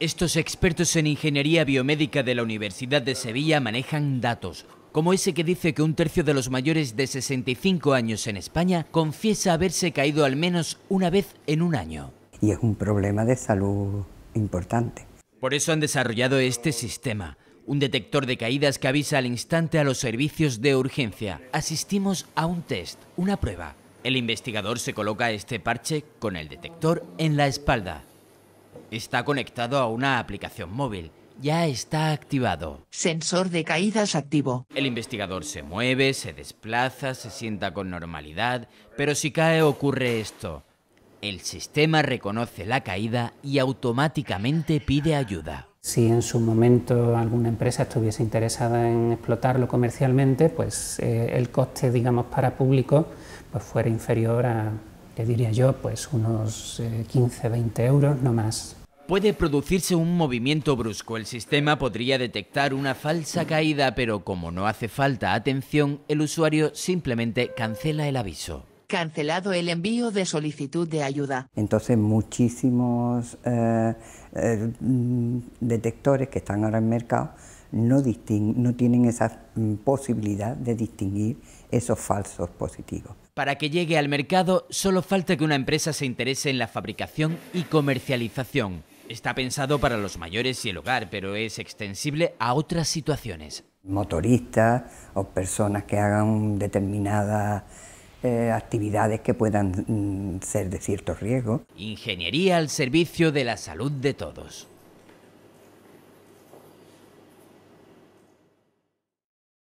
Estos expertos en ingeniería biomédica de la Universidad de Sevilla manejan datos, como ese que dice que un tercio de los mayores de 65 años en España confiesa haberse caído al menos una vez en un año. Y es un problema de salud importante. Por eso han desarrollado este sistema, un detector de caídas que avisa al instante a los servicios de urgencia. Asistimos a un test, una prueba. El investigador se coloca este parche con el detector en la espalda está conectado a una aplicación móvil. Ya está activado. Sensor de caídas activo. El investigador se mueve, se desplaza, se sienta con normalidad, pero si cae ocurre esto. El sistema reconoce la caída y automáticamente pide ayuda. Si en su momento alguna empresa estuviese interesada en explotarlo comercialmente, pues eh, el coste, digamos, para público, pues fuera inferior a, le diría yo, pues unos 15-20 eh, euros, no más. Puede producirse un movimiento brusco. El sistema podría detectar una falsa caída, pero como no hace falta atención, el usuario simplemente cancela el aviso. Cancelado el envío de solicitud de ayuda. Entonces muchísimos eh, eh, detectores que están ahora en mercado no, no tienen esa mm, posibilidad de distinguir esos falsos positivos. Para que llegue al mercado solo falta que una empresa se interese en la fabricación y comercialización. Está pensado para los mayores y el hogar, pero es extensible a otras situaciones. Motoristas o personas que hagan determinadas eh, actividades que puedan mm, ser de cierto riesgo. Ingeniería al servicio de la salud de todos.